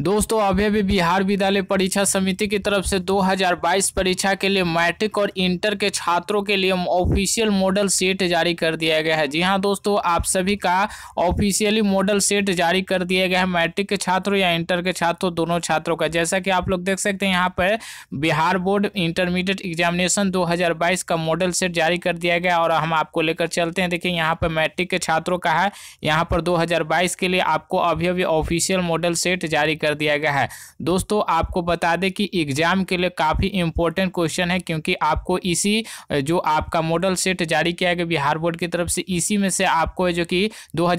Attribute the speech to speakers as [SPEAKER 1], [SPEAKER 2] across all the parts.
[SPEAKER 1] दोस्तों अभी अभी बिहार विद्यालय परीक्षा समिति की तरफ से 2022 परीक्षा के लिए मैट्रिक और इंटर के छात्रों के लिए ऑफिशियल मॉडल सेट जारी कर दिया गया है जी हाँ दोस्तों आप सभी का ऑफिशियली मॉडल सेट जारी कर दिया गया है मैट्रिक के छात्रों या इंटर के छात्रों दोनों छात्रों का जैसा कि आप लोग देख सकते हैं यहाँ पर बिहार बोर्ड इंटरमीडिएट एग्जामिनेशन दो का मॉडल सेट जारी कर दिया गया और हम आपको लेकर चलते हैं देखिए यहाँ पर मैट्रिक के छात्रों का है यहाँ पर दो के लिए आपको अभी अभी ऑफिशियल मॉडल सेट जारी कर कर दिया गया है दोस्तों आपको बता दें कि एग्जाम के लिए काफ़ी इंपॉर्टेंट क्वेश्चन है क्योंकि आपको इसी जो आपका मॉडल सेट जारी किया गया बिहार बोर्ड की तरफ से इसी में से आपको जो कि दो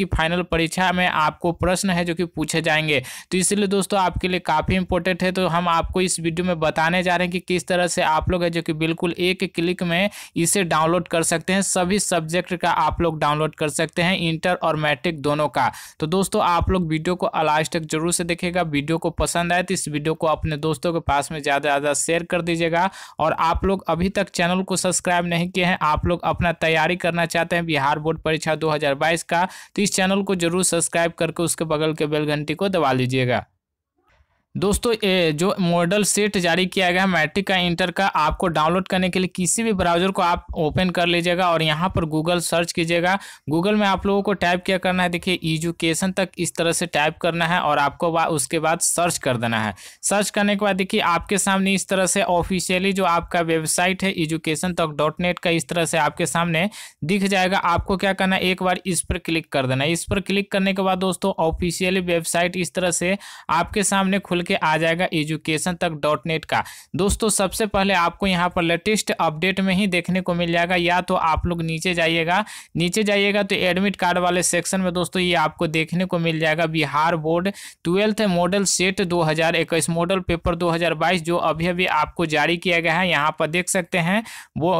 [SPEAKER 1] की फाइनल परीक्षा में आपको प्रश्न है जो कि पूछे जाएंगे तो इसलिए दोस्तों आपके लिए काफ़ी इंपॉर्टेंट है तो हम आपको इस वीडियो में बताने जा रहे हैं कि किस तरह से आप लोग है जो कि बिल्कुल एक क्लिक में इसे डाउनलोड कर सकते हैं सभी सब्जेक्ट का आप लोग डाउनलोड कर सकते हैं इंटर और मैट्रिक दोनों का तो दोस्तों आप लोग वीडियो को अलास्ट तक जरूर से देखेगा वीडियो को पसंद आए तो इस वीडियो को अपने दोस्तों के पास में ज़्यादा से ज़्यादा शेयर कर दीजिएगा और आप लोग अभी तक चैनल को सब्सक्राइब नहीं किए हैं आप लोग अपना तैयारी करना चाहते हैं बिहार बोर्ड परीक्षा दो का तो इस चैनल को जरूर सब्सक्राइब करके उसके बगल के बेल घंटी को दबा लीजिएगा दोस्तों ए, जो मॉडल सेट जारी किया गया है मैट्रिक का इंटर का आपको डाउनलोड करने के लिए किसी भी ब्राउजर को आप ओपन कर लीजिएगा और यहाँ पर गूगल सर्च कीजिएगा गूगल में आप लोगों को टाइप क्या करना है देखिए एजुकेशन तक इस तरह से टाइप करना है और आपको उसके बाद सर्च कर देना है सर्च करने के बाद देखिए आपके सामने इस तरह से ऑफिशियली जो आपका वेबसाइट है एजुकेशन तक डॉट नेट का इस तरह से आपके सामने दिख जाएगा आपको क्या करना है एक बार इस पर क्लिक कर देना है इस पर क्लिक करने के बाद दोस्तों ऑफिशियली वेबसाइट इस तरह से आपके सामने खुल करके आ जाएगा एजुकेशन तक डॉट नेट का दोस्तों सबसे पहले आपको यहाँ पर लेटेस्ट अपडेट में ही देखने को मिल जाएगा या तो आप लोग नीचे जाइएगा नीचे जाइएगा तो एडमिट कार्ड वाले सेक्शन में दोस्तों ये आपको देखने को मिल जाएगा Bihar board twelfth model set दो मॉडल पेपर दो जो अभी अभी आपको जारी किया गया है यहाँ पर देख सकते हैं वो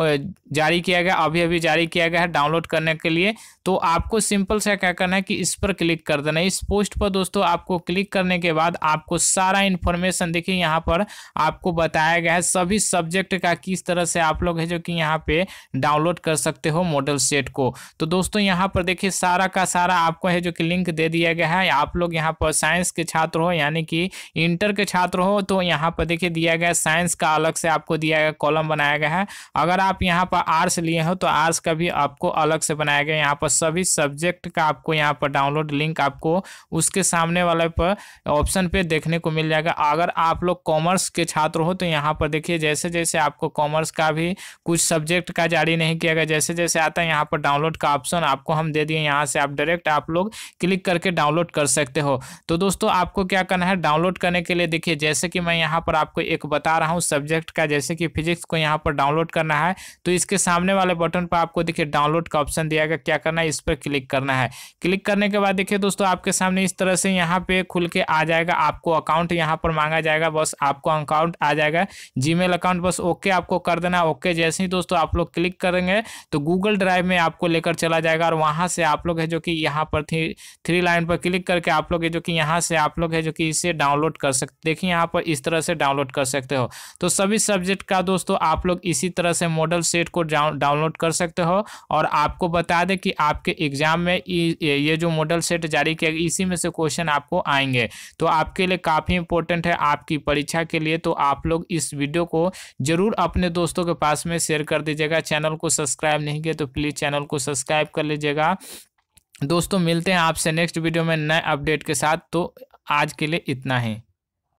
[SPEAKER 1] जारी किया गया अभी अभी जारी किया गया है डाउनलोड करने के लिए तो आपको सिंपल से क्या करना है कि इस पर क्लिक कर देना इस पोस्ट पर दोस्तों आपको क्लिक करने के बाद आपको सारा सारा इन्फॉर्मेशन देखिए यहाँ पर आपको बताया गया है सभी सब्जेक्ट का किस तरह से आप लोग है जो कि यहाँ पे डाउनलोड कर सकते हो मॉडल सेट को तो दोस्तों यहाँ पर देखिए सारा का सारा आपको है जो कि लिंक दे दिया गया है आप लोग यहाँ पर साइंस के छात्र हो यानी कि इंटर के छात्र हो तो यहाँ पर देखिए दिया गया साइंस का अलग से आपको दिया गया कॉलम बनाया गया है अगर आप यहाँ पर आर्ट्स लिए हो तो आर्ट्स का भी आपको अलग से बनाया गया यहाँ पर सभी सब्जेक्ट का आपको यहाँ पर डाउनलोड लिंक आपको उसके सामने वाले पर ऑप्शन पे देखने को मिल मिल जाएगा अगर आप लोग कॉमर्स के छात्र हो तो यहाँ पर देखिए जैसे जैसे आपको कॉमर्स का भी कुछ सब्जेक्ट का जारी नहीं किया गया जैसे जैसे आता है यहाँ पर डाउनलोड का ऑप्शन आपको हम दे दिए यहाँ से आप डायरेक्ट आप लोग क्लिक करके डाउनलोड कर सकते हो तो दोस्तों आपको क्या करना है डाउनलोड करने के लिए देखिए जैसे कि मैं यहाँ पर आपको एक बता रहा हूँ सब्जेक्ट का जैसे कि फिजिक्स को यहाँ पर डाउनलोड करना है तो इसके सामने वाले बटन पर आपको देखिए डाउनलोड का ऑप्शन दिया गया क्या करना है इस पर क्लिक करना है क्लिक करने के बाद देखिए दोस्तों आपके सामने इस तरह से यहाँ पे खुल के आ जाएगा आपको अकाउंट अकाउंट यहाँ पर मांगा जाएगा बस आपको अकाउंट आ जाएगा जीमेल अकाउंट बस ओके आपको कर देना ओके जैसे ही दोस्तों आप लोग क्लिक करेंगे तो गूगल ड्राइव में आपको लेकर चला जाएगा और वहाँ से आप लोग है जो कि यहाँ पर थ्री थ्री लाइन पर क्लिक करके आप लोग है जो कि यहाँ से आप लोग है जो कि इसे डाउनलोड कर सकते देखिए यहाँ पर इस तरह से डाउनलोड कर सकते हो तो सभी सब्जेक्ट का दोस्तों आप लोग इसी तरह से मॉडल सेट को डाउनलोड कर सकते हो और आपको बता दें कि आपके एग्जाम में ये जो मॉडल सेट जारी किया इसी में से क्वेश्चन आपको आएंगे तो आपके लिए काफ़ी ही इंपॉर्टेंट है आपकी परीक्षा के लिए तो आप लोग इस वीडियो को जरूर अपने दोस्तों के पास में शेयर कर दीजिएगा चैनल को सब्सक्राइब नहीं किया तो प्लीज़ चैनल को सब्सक्राइब कर लीजिएगा दोस्तों मिलते हैं आपसे नेक्स्ट वीडियो में नए अपडेट के साथ तो आज के लिए इतना ही